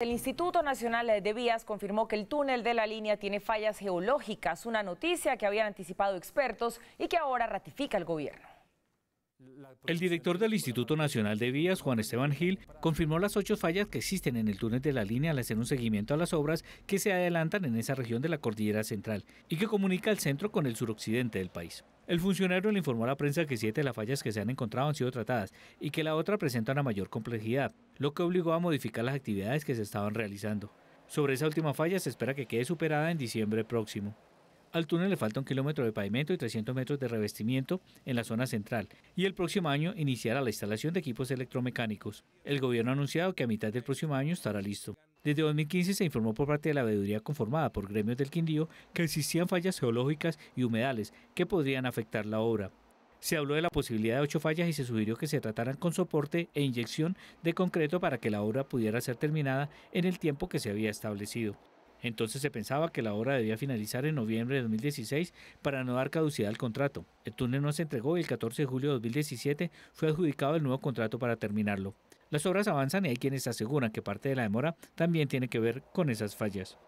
El Instituto Nacional de Vías confirmó que el túnel de la línea tiene fallas geológicas, una noticia que habían anticipado expertos y que ahora ratifica el gobierno. El director del Instituto Nacional de Vías, Juan Esteban Gil, confirmó las ocho fallas que existen en el túnel de la línea al hacer un seguimiento a las obras que se adelantan en esa región de la cordillera central y que comunica el centro con el suroccidente del país. El funcionario le informó a la prensa que siete de las fallas que se han encontrado han sido tratadas y que la otra presenta una mayor complejidad, lo que obligó a modificar las actividades que se estaban realizando. Sobre esa última falla se espera que quede superada en diciembre próximo. Al túnel le falta un kilómetro de pavimento y 300 metros de revestimiento en la zona central y el próximo año iniciará la instalación de equipos electromecánicos. El gobierno ha anunciado que a mitad del próximo año estará listo. Desde 2015 se informó por parte de la veeduría conformada por gremios del Quindío que existían fallas geológicas y humedales que podrían afectar la obra. Se habló de la posibilidad de ocho fallas y se sugirió que se trataran con soporte e inyección de concreto para que la obra pudiera ser terminada en el tiempo que se había establecido. Entonces se pensaba que la obra debía finalizar en noviembre de 2016 para no dar caducidad al contrato. El túnel no se entregó y el 14 de julio de 2017 fue adjudicado el nuevo contrato para terminarlo. Las obras avanzan y hay quienes aseguran que parte de la demora también tiene que ver con esas fallas.